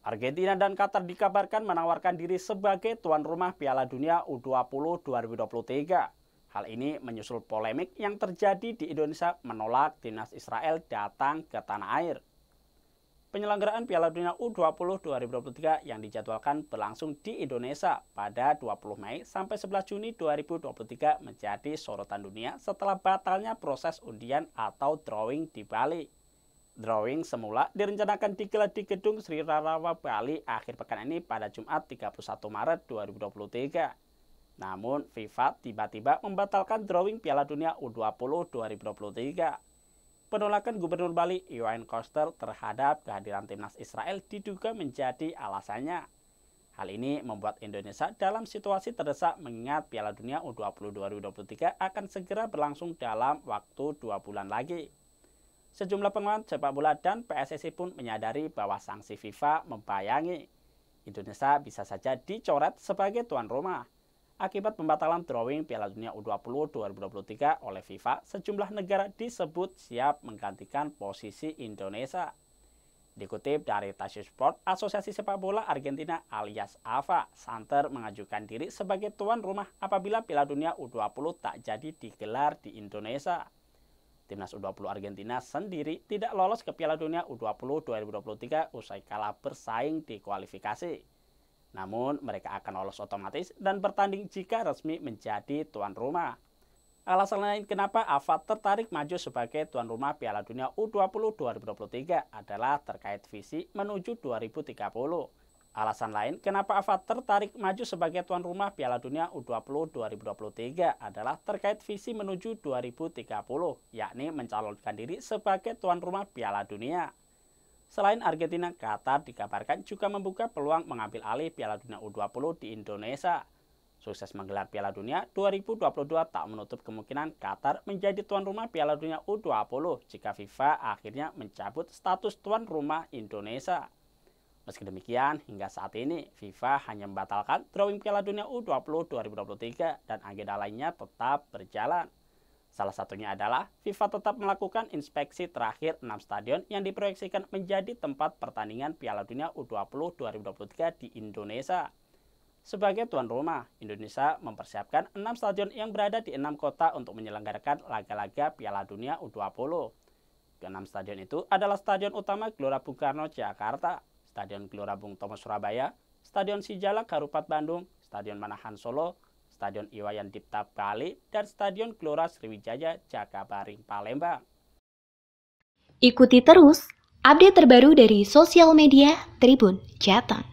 Argentina dan Qatar dikabarkan menawarkan diri sebagai tuan rumah Piala Dunia U20 2023. Hal ini menyusul polemik yang terjadi di Indonesia menolak timnas Israel datang ke tanah air. Penyelenggaraan Piala Dunia U20 2023 yang dijadwalkan berlangsung di Indonesia pada 20 Mei sampai 11 Juni 2023 menjadi sorotan dunia setelah batalnya proses undian atau drawing di Bali drawing semula direncanakan digelar di Gedung Sri Rarawa Bali akhir pekan ini pada Jumat 31 Maret 2023. Namun FIFA tiba-tiba membatalkan drawing Piala Dunia U20 2023. Penolakan Gubernur Bali Iwan Koster terhadap kehadiran timnas Israel diduga menjadi alasannya. Hal ini membuat Indonesia dalam situasi terdesak mengingat Piala Dunia U20 2023 akan segera berlangsung dalam waktu dua bulan lagi. Sejumlah pengamat sepak bola dan PSSI pun menyadari bahwa sanksi FIFA membayangi Indonesia bisa saja dicoret sebagai tuan rumah akibat pembatalan drawing Piala Dunia U20 2023 oleh FIFA, sejumlah negara disebut siap menggantikan posisi Indonesia. Dikutip dari Tasio Sport, Asosiasi Sepak Bola Argentina alias AFA, Santer mengajukan diri sebagai tuan rumah apabila Piala Dunia U20 tak jadi digelar di Indonesia. Timnas U20 Argentina sendiri tidak lolos ke Piala Dunia U20 2023 usai kalah bersaing di kualifikasi. Namun mereka akan lolos otomatis dan bertanding jika resmi menjadi tuan rumah. Alasan lain kenapa AFA tertarik maju sebagai tuan rumah Piala Dunia U20 2023 adalah terkait visi menuju 2030 Alasan lain kenapa Avatar tertarik maju sebagai tuan rumah Piala Dunia U20 2023 adalah terkait visi menuju 2030, yakni mencalonkan diri sebagai tuan rumah Piala Dunia. Selain Argentina, Qatar dikabarkan juga membuka peluang mengambil alih Piala Dunia U20 di Indonesia. Sukses menggelar Piala Dunia 2022 tak menutup kemungkinan Qatar menjadi tuan rumah Piala Dunia U20 jika FIFA akhirnya mencabut status tuan rumah Indonesia. Meski demikian, hingga saat ini FIFA hanya membatalkan drawing Piala Dunia U20 2023 dan agenda lainnya tetap berjalan. Salah satunya adalah FIFA tetap melakukan inspeksi terakhir 6 stadion yang diproyeksikan menjadi tempat pertandingan Piala Dunia U20 2023 di Indonesia. Sebagai tuan rumah, Indonesia mempersiapkan 6 stadion yang berada di 6 kota untuk menyelenggarakan laga-laga Piala Dunia U20. Enam stadion itu adalah Stadion Utama Gelora Bung Karno, Jakarta, Stadion Gelora Bung Tomo Surabaya, Stadion Sijalak Karupat Bandung, Stadion Manahan Solo, Stadion Iwayan Dipta Bali, dan Stadion Gelora Sriwijaya Jakabaring Palembang. Ikuti terus update terbaru dari sosial media Tribun Jateng.